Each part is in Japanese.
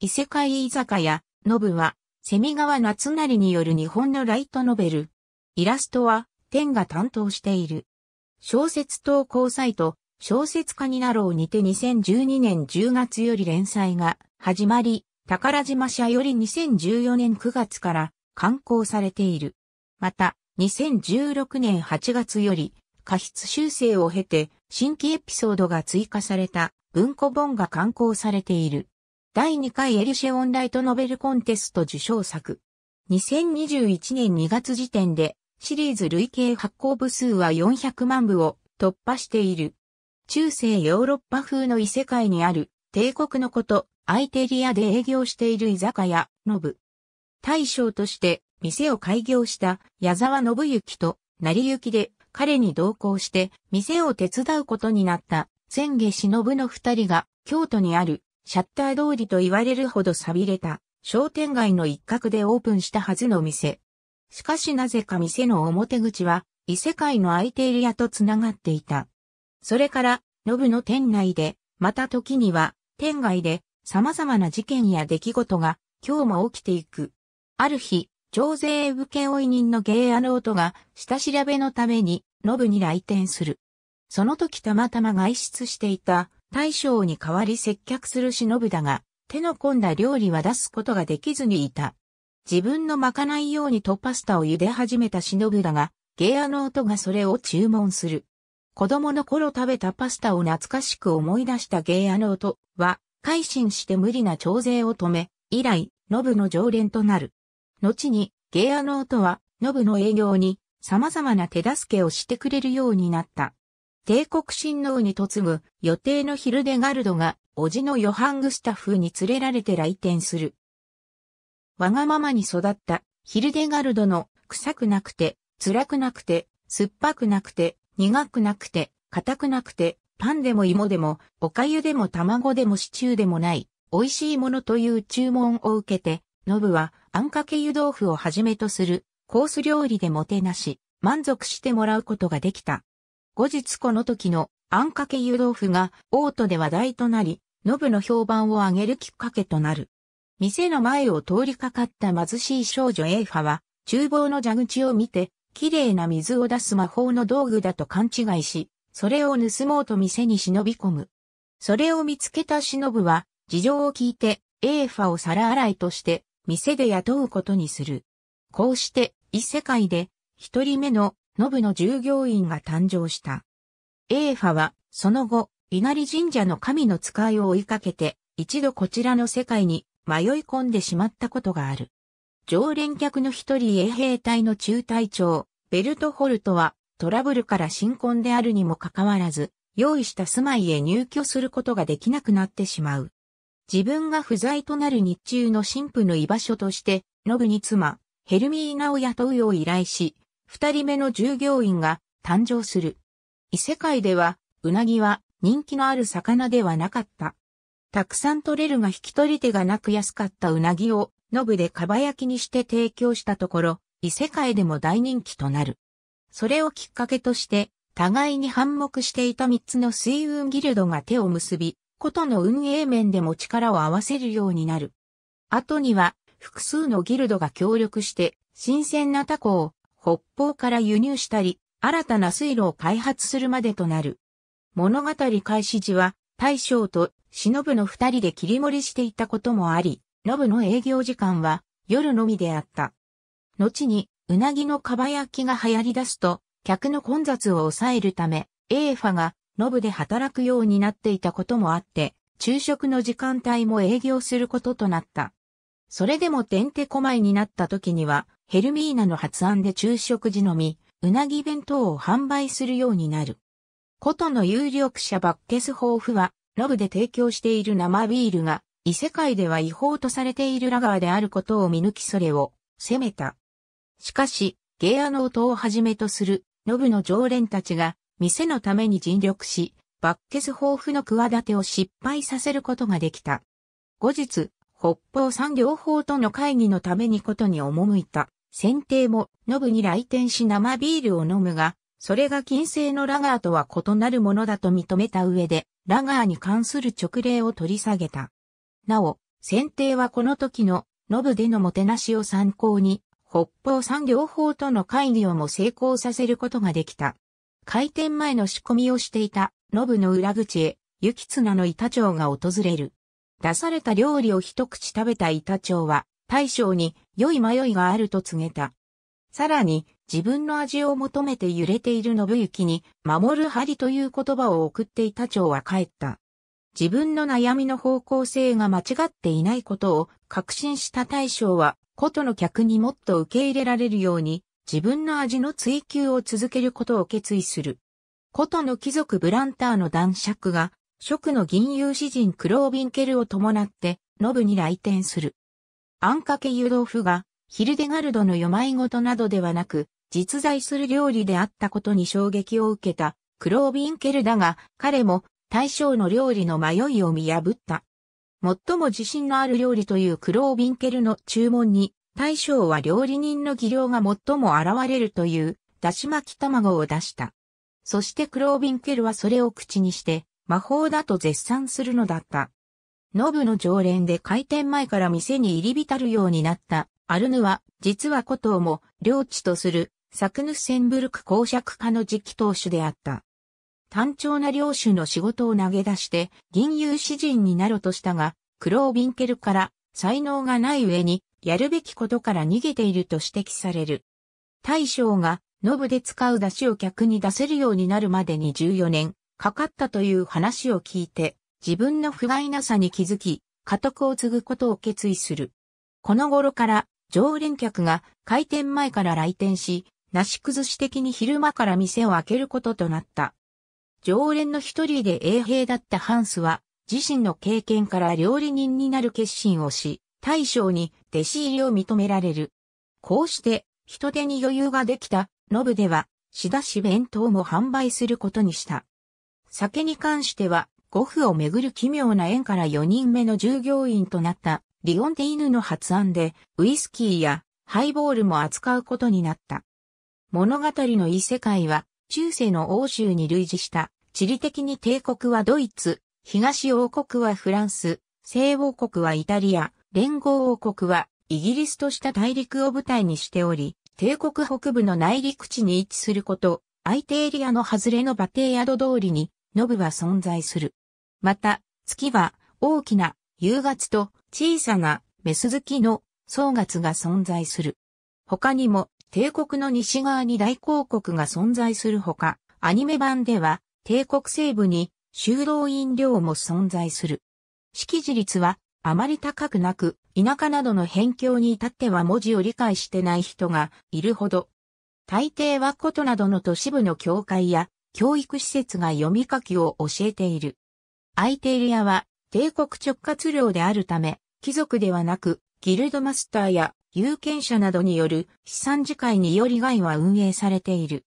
異世界居酒屋、ノブは、蝉川夏成による日本のライトノベル。イラストは、天が担当している。小説投稿サイト、小説家になろうにて2012年10月より連載が始まり、宝島社より2014年9月から刊行されている。また、2016年8月より、過失修正を経て、新規エピソードが追加された文庫本が刊行されている。第2回エリシェオンライトノベルコンテスト受賞作。2021年2月時点で、シリーズ累計発行部数は400万部を突破している。中世ヨーロッパ風の異世界にある帝国のこと、アイテリアで営業している居酒屋、ノブ。大将として店を開業した矢沢信之と成行で彼に同行して店を手伝うことになった千下忍の二人が京都にあるシャッター通りと言われるほど錆びれた商店街の一角でオープンしたはずの店。しかしなぜか店の表口は異世界の空いてエリアとつながっていた。それから、ノブの店内で、また時には、店外で様々な事件や出来事が今日も起きていく。ある日、徴税部請負人のゲイア音ートが下調べのためにノブに来店する。その時たまたま外出していた大将に代わり接客する忍だが、手の込んだ料理は出すことができずにいた。自分のまかないようにとパスタを茹で始めた忍だが、ゲアの音がそれを注文する。子供の頃食べたパスタを懐かしく思い出したゲアの音は、改心して無理な徴税を止め、以来、ノブの常連となる。後に、ゲアの音は、ノブの営業に、様々な手助けをしてくれるようになった。帝国親王に嫁ぐ予定のヒルデガルドが、叔父のヨハン・グスタフに連れられて来店する。わがままに育ったヒルデガルドの臭くなくて、辛くなくて、酸っぱくなくて、苦くなくて、硬くなくて、パンでも芋でも、おかゆでも卵でもシチューでもない、美味しいものという注文を受けて、ノブは、あんかけ湯豆腐をはじめとする、コース料理でもてなし、満足してもらうことができた。後日この時のあんかけ湯豆腐がオートで話題となり、ノブの評判を上げるきっかけとなる。店の前を通りかかった貧しい少女ファは、厨房の蛇口を見て、綺麗な水を出す魔法の道具だと勘違いし、それを盗もうと店に忍び込む。それを見つけた忍は、事情を聞いて、エーファを皿洗いとして、店で雇うことにする。こうして、異世界で、一人目のノブの従業員が誕生した。エーファは、その後、稲荷神社の神の使いを追いかけて、一度こちらの世界に迷い込んでしまったことがある。常連客の一人衛兵隊の中隊長、ベルトホルトは、トラブルから新婚であるにもかかわらず、用意した住まいへ入居することができなくなってしまう。自分が不在となる日中の神父の居場所として、ノブに妻、ヘルミーナを雇うよう依頼し、二人目の従業員が誕生する。異世界では、うなぎは人気のある魚ではなかった。たくさん取れるが引き取り手がなく安かったうなぎを、ノブでかば焼きにして提供したところ、異世界でも大人気となる。それをきっかけとして、互いに反目していた三つの水運ギルドが手を結び、ことの運営面でも力を合わせるようになる。後には、複数のギルドが協力して、新鮮なタコを北方から輸入したり、新たな水路を開発するまでとなる。物語開始時は、大将と忍の二人で切り盛りしていたこともあり、信の営業時間は夜のみであった。後に、うなぎのかば焼きが流行り出すと、客の混雑を抑えるため、エーファがノブで働くようになっていたこともあって、昼食の時間帯も営業することとなった。それでもてんてこまいになった時には、ヘルミーナの発案で昼食時のみ、うなぎ弁当を販売するようになる。ことの有力者バッケスホーフは、ノブで提供している生ビールが、異世界では違法とされているラガーであることを見抜きそれを、責めた。しかし、ゲアノートをはじめとする、ノブの常連たちが、店のために尽力し、バッケス豊富の企てを失敗させることができた。後日、北方産両方との会議のためにことに赴いた。選定も、ノブに来店し生ビールを飲むが、それが金製のラガーとは異なるものだと認めた上で、ラガーに関する直令を取り下げた。なお、選定はこの時の、ノブでのもてなしを参考に、北方産業法との会議をも成功させることができた。開店前の仕込みをしていた、ノブの裏口へ、雪綱の板長が訪れる。出された料理を一口食べた板長は、大将に良い迷いがあると告げた。さらに、自分の味を求めて揺れている信行に、守る針という言葉を送っていた長は帰った。自分の悩みの方向性が間違っていないことを確信した大将は、ことの客にもっと受け入れられるように、自分の味の追求を続けることを決意する。ことの貴族ブランターの男爵が、職の銀融詩人クロービンケルを伴って、ノブに来店する。あんかけ湯豆腐が、ヒルデガルドのまいごとなどではなく、実在する料理であったことに衝撃を受けた、クロービンケルだが、彼も、大将の料理の迷いを見破った。最も自信のある料理というクロービンケルの注文に、大将は料理人の技量が最も現れるという、だし巻き卵を出した。そしてクロービンケルはそれを口にして、魔法だと絶賛するのだった。ノブの常連で開店前から店に入り浸るようになった、アルヌは、実は古島も領地とする、サクヌッセンブルク公爵家の次期当主であった。単調な領主の仕事を投げ出して、吟遊詩人になろうとしたが、クロービンケルから、才能がない上に、やるべきことから逃げていると指摘される。大将が、ノブで使う出汁を客に出せるようになるまでに14年、かかったという話を聞いて、自分の不甲斐なさに気づき、家督を継ぐことを決意する。この頃から常連客が開店前から来店し、なし崩し的に昼間から店を開けることとなった。常連の一人で衛兵だったハンスは、自身の経験から料理人になる決心をし、大将に弟子入りを認められる。こうして、人手に余裕ができた、ノブでは、仕出し弁当も販売することにした。酒に関しては、五フをめぐる奇妙な縁から4人目の従業員となったリオンティーヌの発案でウイスキーやハイボールも扱うことになった。物語の異世界は中世の欧州に類似した地理的に帝国はドイツ、東王国はフランス、西王国はイタリア、連合王国はイギリスとした大陸を舞台にしており、帝国北部の内陸地に位置すること、アイテリアの外れのバテイヤド通りにノブは存在する。また、月は大きな夕月と小さなメス月の総月が存在する。他にも帝国の西側に大広国が存在するほか、アニメ版では帝国西部に修道院寮も存在する。識字率はあまり高くなく、田舎などの辺境に至っては文字を理解してない人がいるほど。大抵は古都などの都市部の教会や教育施設が読み書きを教えている。アイテイリアは帝国直轄領であるため、貴族ではなく、ギルドマスターや有権者などによる資産次会により外は運営されている。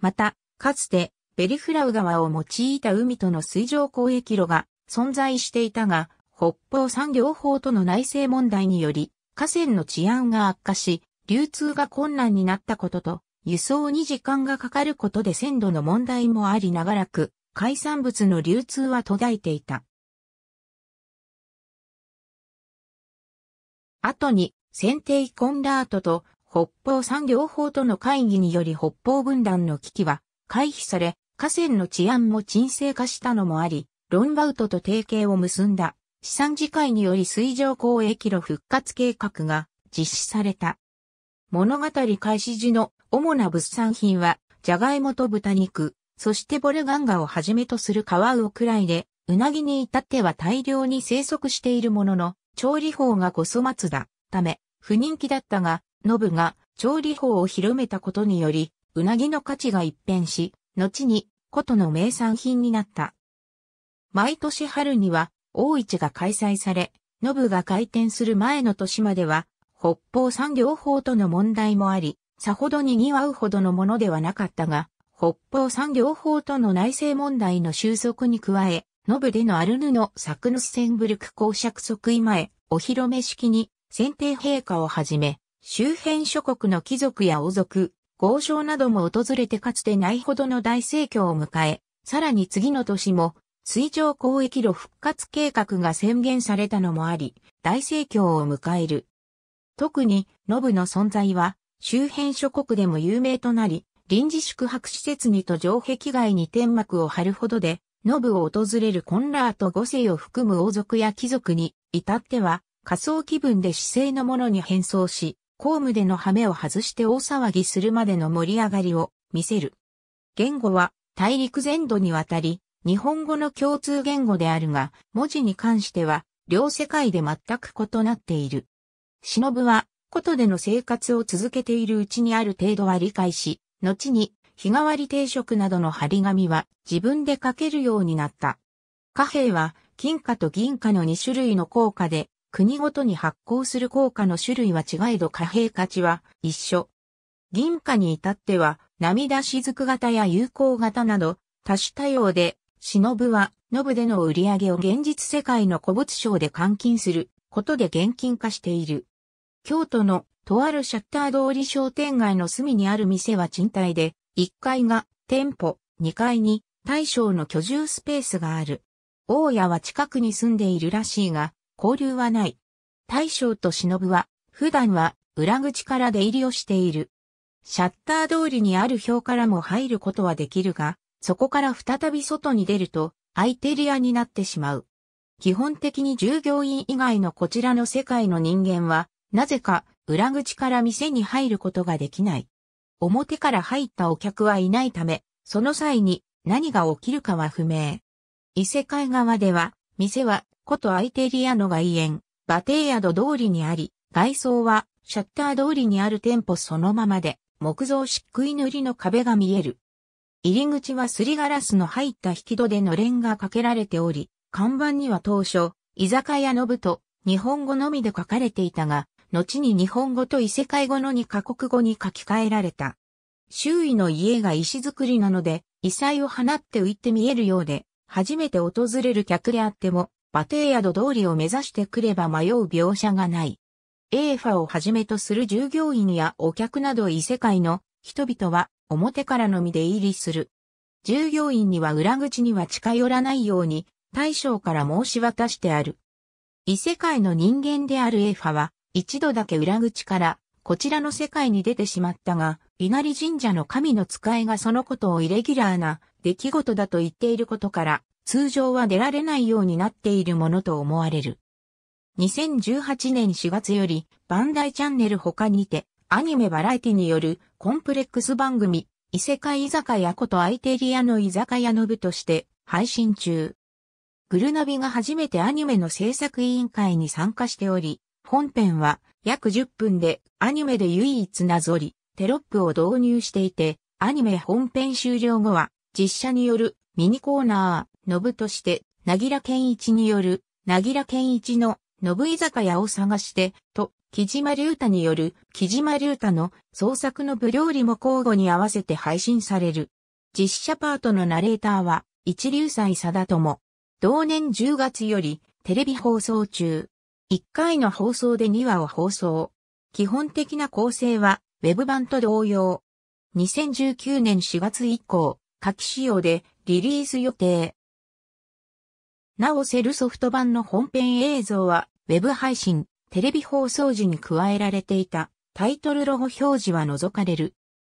また、かつて、ベリフラウ川を用いた海との水上交易路が存在していたが、北方産業法との内政問題により、河川の治安が悪化し、流通が困難になったことと、輸送に時間がかかることで鮮度の問題もあり長らく、海産物の流通は途絶えていた。後に、選定コンラートと北方産業法との会議により北方分断の危機は回避され、河川の治安も沈静化したのもあり、ロンバウトと提携を結んだ資産次会により水上交易路復活計画が実施された。物語開始時の主な物産品は、ジャガイモと豚肉、そしてボルガンガをはじめとする川魚くらいで、うなぎに至っては大量に生息しているものの、調理法がご粗末だ、ため、不人気だったが、ノブが調理法を広めたことにより、うなぎの価値が一変し、後に、ことの名産品になった。毎年春には、大市が開催され、ノブが開店する前の年までは、北方産業法との問題もあり、さほどに賑わうほどのものではなかったが、北方三両方との内政問題の収束に加え、ノブでのアルヌの作ヌセンブルク公爵即位前、お披露目式に、先定陛下をはじめ、周辺諸国の貴族や王族、豪商なども訪れてかつてないほどの大盛況を迎え、さらに次の年も、水上交易路復活計画が宣言されたのもあり、大盛況を迎える。特に、ノブの存在は、周辺諸国でも有名となり、臨時宿泊施設にと城壁外に天幕を張るほどで、ノブを訪れるコンラート5世を含む王族や貴族に、至っては、仮想気分で姿勢のものに変装し、公務での羽目を外して大騒ぎするまでの盛り上がりを見せる。言語は大陸全土にわたり、日本語の共通言語であるが、文字に関しては、両世界で全く異なっている。忍は、ことでの生活を続けているうちにある程度は理解し、後に日替わり定食などの張り紙は自分で書けるようになった。貨幣は金貨と銀貨の2種類の硬貨で、国ごとに発行する硬貨の種類は違えど貨幣価値は一緒。銀貨に至っては、涙雫型や有効型など、多種多様で、忍は、ノブでの売り上げを現実世界の古物商で換金することで現金化している。京都のとあるシャッター通り商店街の隅にある店は賃貸で、1階が店舗、2階に大将の居住スペースがある。大家は近くに住んでいるらしいが、交流はない。大将と忍は、普段は裏口から出入りをしている。シャッター通りにある表からも入ることはできるが、そこから再び外に出ると、空いてリアになってしまう。基本的に従業員以外のこちらの世界の人間は、なぜか裏口から店に入ることができない。表から入ったお客はいないため、その際に何が起きるかは不明。異世界側では、店は古都アイテリアの外苑、バテイヤド通りにあり、外装はシャッター通りにある店舗そのままで、木造漆喰塗りの壁が見える。入り口はすりガラスの入った引き戸でのれんがかけられており、看板には当初、居酒屋の部と日本語のみで書かれていたが、後に日本語と異世界語の2カ国語に書き換えられた。周囲の家が石造りなので、異彩を放って浮いて見えるようで、初めて訪れる客であっても、馬蹄宿通りを目指してくれば迷う描写がない。エーファをはじめとする従業員やお客など異世界の人々は表からのみで入りする。従業員には裏口には近寄らないように大将から申し渡してある。異世界の人間であるエーファは一度だけ裏口からこちらの世界に出てしまったが、稲荷神社の神の使いがそのことをイレギュラーな出来事だと言っていることから、通常は出られないようになっているものと思われる。2018年4月より、バンダイチャンネル他にて、アニメバラエティによるコンプレックス番組、異世界居酒屋ことアイテリアの居酒屋の部として配信中。グルナビが初めてアニメの制作委員会に参加しており、本編は約10分でアニメで唯一なぞり、テロップを導入していて、アニメ本編終了後は実写によるミニコーナー、ノブとして、なぎら健一による、なぎら健一の、ノブ居酒屋を探して、と、木島隆太による、木島隆太の創作の部料理も交互に合わせて配信される。実写パートのナレーターは、一流斎貞友。同年10月より、テレビ放送中。1回の放送で2話を放送。基本的な構成は、ウェブ版と同様。2019年4月以降、夏季仕様でリリース予定。なおセルソフト版の本編映像は、ウェブ配信、テレビ放送時に加えられていたタイトルロゴ表示は除かれる。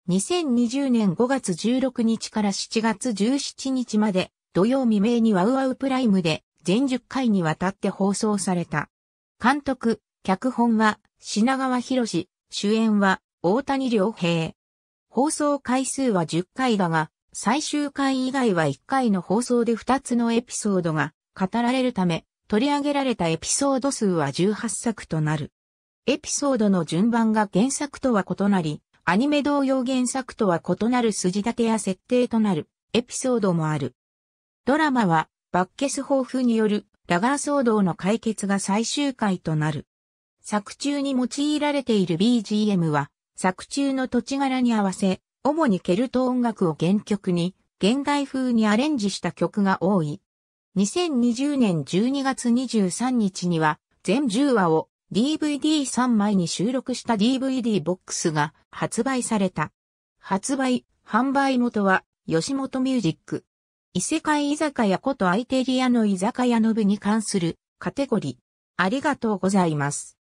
2020年5月16日から7月17日まで土曜未明にワウワウプライムで全10回にわたって放送された。監督、脚本は品川博士、主演は大谷良平。放送回数は10回だが、最終回以外は1回の放送で2つのエピソードが語られるため、取り上げられたエピソード数は18作となる。エピソードの順番が原作とは異なり、アニメ同様原作とは異なる筋立てや設定となるエピソードもある。ドラマはバッケス・抱負によるラガー騒動の解決が最終回となる。作中に用いられている BGM は、作中の土地柄に合わせ、主にケルト音楽を原曲に、現代風にアレンジした曲が多い。2020年12月23日には、全10話を DVD3 枚に収録した DVD ボックスが発売された。発売、販売元は吉本ミュージック。異世界居酒屋ことアイテリアの居酒屋の部に関するカテゴリー。ありがとうございます。